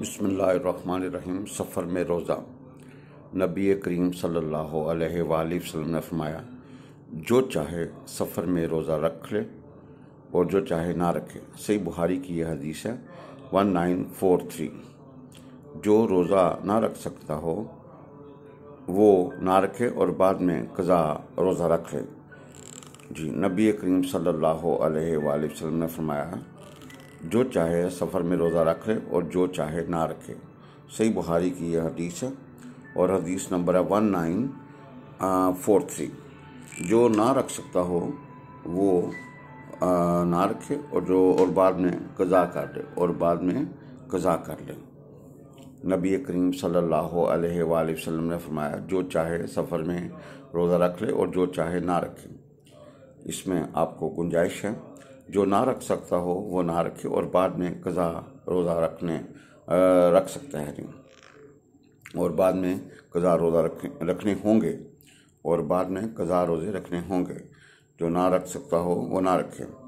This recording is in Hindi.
बसमीम सफ़र में रोज़ा नबी करीम सल्लल्लाहु ने फरमाया जो चाहे सफ़र में रोज़ा रख ले और जो चाहे ना रखे सही बुहारी की यह हदीस है वन नाइन फोर थ्री जो रोज़ा ना रख सकता हो वो ना रखे और बाद में कज़ा रोज़ा रख ले जी नबी करीम सल्ला अलैहि ने फरमाया जो चाहे सफ़र में रोज़ा रख ले और जो चाहे ना रखे सही बुहारी की यह हदीस है और हदीस नंबर है वन नाइन फोर थ्री जो ना रख सकता हो वो आ, ना रखे और जो और बाद में कज़ा कर ले और बाद में कज़ा कर ले नबी करीम सल्लल्लाहु अलैहि वसल्लम ने फरमाया जो चाहे सफ़र में रोज़ा रख ले और जो चाहे ना रखे इसमें आपको गुंजाइश है जो ना रख सकता हो वो ना रखे और बाद में कज़ा रोज़ा रखने रख सकता है और बाद में कज़ा रोज़ा रखने रखने होंगे और बाद में कज़ा रोज़े रखने होंगे जो ना रख सकता हो वो ना रखे